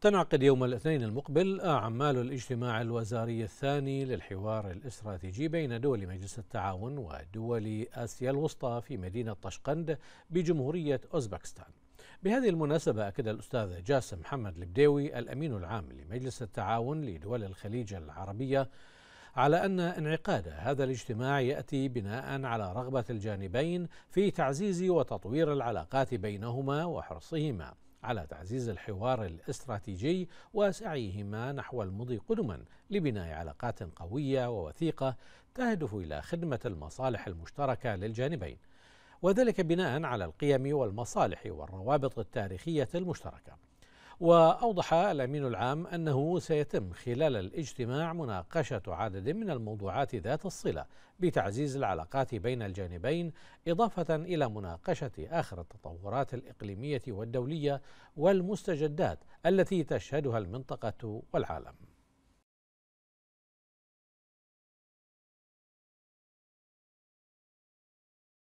تنعقد يوم الاثنين المقبل أعمال الاجتماع الوزاري الثاني للحوار الاستراتيجي بين دول مجلس التعاون ودول آسيا الوسطى في مدينة طشقند بجمهورية أوزبكستان بهذه المناسبة أكد الأستاذ جاسم محمد البديوي الأمين العام لمجلس التعاون لدول الخليج العربية على أن انعقاد هذا الاجتماع يأتي بناء على رغبة الجانبين في تعزيز وتطوير العلاقات بينهما وحرصهما على تعزيز الحوار الاستراتيجي وسعيهما نحو المضي قدما لبناء علاقات قويه ووثيقه تهدف الى خدمه المصالح المشتركه للجانبين وذلك بناء على القيم والمصالح والروابط التاريخيه المشتركه وأوضح الأمين العام أنه سيتم خلال الاجتماع مناقشة عدد من الموضوعات ذات الصلة بتعزيز العلاقات بين الجانبين إضافة إلى مناقشة آخر التطورات الإقليمية والدولية والمستجدات التي تشهدها المنطقة والعالم